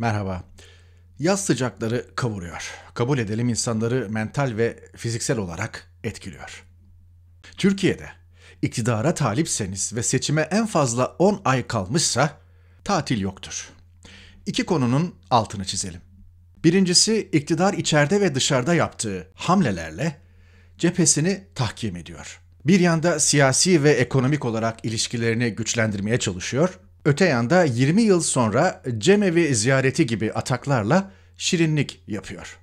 Merhaba. Yaz sıcakları kavuruyor. Kabul edelim insanları mental ve fiziksel olarak etkiliyor. Türkiye'de iktidara talipseniz ve seçime en fazla 10 ay kalmışsa tatil yoktur. İki konunun altını çizelim. Birincisi iktidar içeride ve dışarıda yaptığı hamlelerle cephesini tahkim ediyor. Bir yanda siyasi ve ekonomik olarak ilişkilerini güçlendirmeye çalışıyor, Öte yanda 20 yıl sonra cemevi ziyareti gibi ataklarla şirinlik yapıyor.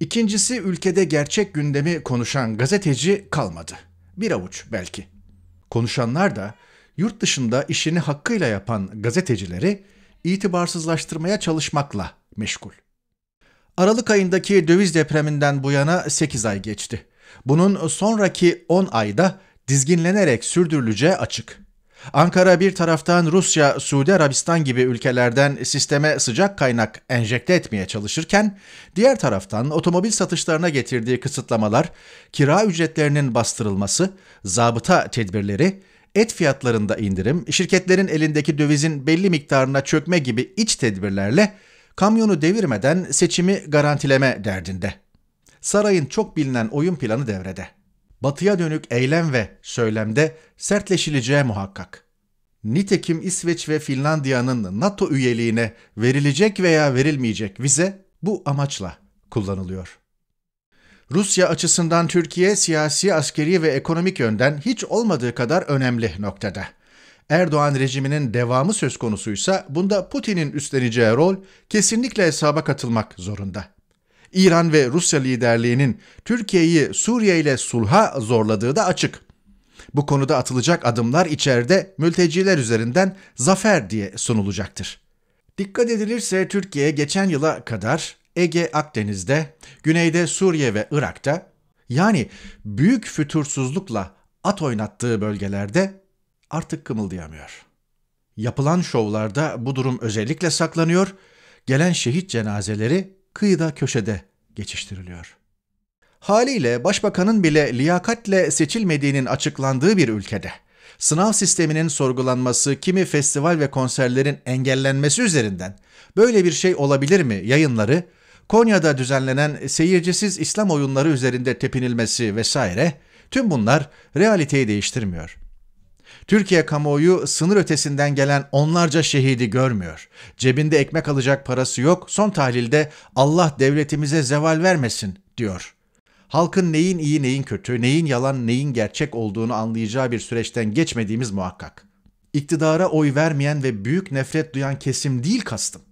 İkincisi ülkede gerçek gündemi konuşan gazeteci kalmadı. Bir avuç belki. Konuşanlar da yurt dışında işini hakkıyla yapan gazetecileri itibarsızlaştırmaya çalışmakla meşgul. Aralık ayındaki döviz depreminden bu yana 8 ay geçti. Bunun sonraki 10 ayda dizginlenerek sürdürüleceği açık. Ankara bir taraftan Rusya, Suudi Arabistan gibi ülkelerden sisteme sıcak kaynak enjekte etmeye çalışırken, diğer taraftan otomobil satışlarına getirdiği kısıtlamalar, kira ücretlerinin bastırılması, zabıta tedbirleri, et fiyatlarında indirim, şirketlerin elindeki dövizin belli miktarına çökme gibi iç tedbirlerle kamyonu devirmeden seçimi garantileme derdinde. Sarayın çok bilinen oyun planı devrede batıya dönük eylem ve söylemde sertleşileceği muhakkak. Nitekim İsveç ve Finlandiya'nın NATO üyeliğine verilecek veya verilmeyecek vize bu amaçla kullanılıyor. Rusya açısından Türkiye siyasi, askeri ve ekonomik yönden hiç olmadığı kadar önemli noktada. Erdoğan rejiminin devamı söz konusuysa bunda Putin'in üstleneceği rol kesinlikle hesaba katılmak zorunda. İran ve Rusya liderliğinin Türkiye'yi Suriye ile sulha zorladığı da açık. Bu konuda atılacak adımlar içeride mülteciler üzerinden zafer diye sunulacaktır. Dikkat edilirse Türkiye geçen yıla kadar Ege Akdeniz'de, güneyde Suriye ve Irak'ta yani büyük fütursuzlukla at oynattığı bölgelerde artık kımıldayamıyor. Yapılan şovlarda bu durum özellikle saklanıyor, gelen şehit cenazeleri kıyıda köşede geçiştiriliyor. Haliyle başbakanın bile liyakatle seçilmediğinin açıklandığı bir ülkede sınav sisteminin sorgulanması, kimi festival ve konserlerin engellenmesi üzerinden böyle bir şey olabilir mi yayınları, Konya'da düzenlenen seyircisiz İslam oyunları üzerinde tepinilmesi vesaire tüm bunlar realiteyi değiştirmiyor.'' Türkiye kamuoyu sınır ötesinden gelen onlarca şehidi görmüyor. Cebinde ekmek alacak parası yok, son tahlilde Allah devletimize zeval vermesin diyor. Halkın neyin iyi neyin kötü, neyin yalan neyin gerçek olduğunu anlayacağı bir süreçten geçmediğimiz muhakkak. İktidara oy vermeyen ve büyük nefret duyan kesim değil kastım.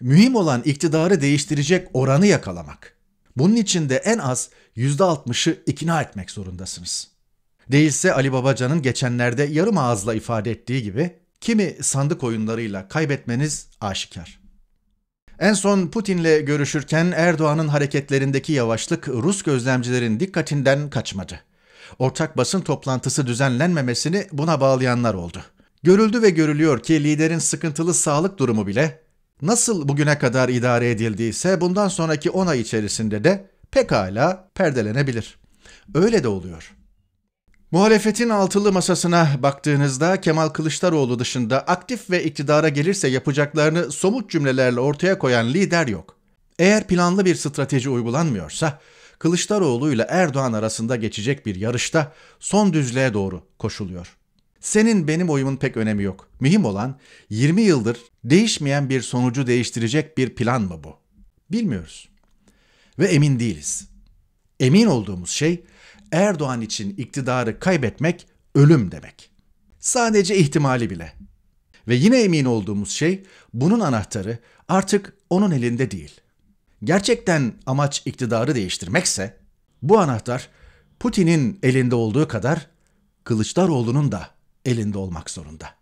Mühim olan iktidarı değiştirecek oranı yakalamak. Bunun için de en az %60'ı ikna etmek zorundasınız.'' Değilse Ali Babacan'ın geçenlerde yarım ağızla ifade ettiği gibi kimi sandık oyunlarıyla kaybetmeniz aşikar. En son Putin'le görüşürken Erdoğan'ın hareketlerindeki yavaşlık Rus gözlemcilerin dikkatinden kaçmadı. Ortak basın toplantısı düzenlenmemesini buna bağlayanlar oldu. Görüldü ve görülüyor ki liderin sıkıntılı sağlık durumu bile nasıl bugüne kadar idare edildiyse bundan sonraki 10 ay içerisinde de pekala perdelenebilir. Öyle de oluyor. Muhalefetin altılı masasına baktığınızda Kemal Kılıçdaroğlu dışında aktif ve iktidara gelirse yapacaklarını somut cümlelerle ortaya koyan lider yok. Eğer planlı bir strateji uygulanmıyorsa Kılıçdaroğlu ile Erdoğan arasında geçecek bir yarışta son düzlüğe doğru koşuluyor. Senin benim oyumun pek önemi yok. Mühim olan 20 yıldır değişmeyen bir sonucu değiştirecek bir plan mı bu? Bilmiyoruz. Ve emin değiliz. Emin olduğumuz şey Erdoğan için iktidarı kaybetmek ölüm demek. Sadece ihtimali bile. Ve yine emin olduğumuz şey bunun anahtarı artık onun elinde değil. Gerçekten amaç iktidarı değiştirmekse bu anahtar Putin'in elinde olduğu kadar Kılıçdaroğlu'nun da elinde olmak zorunda.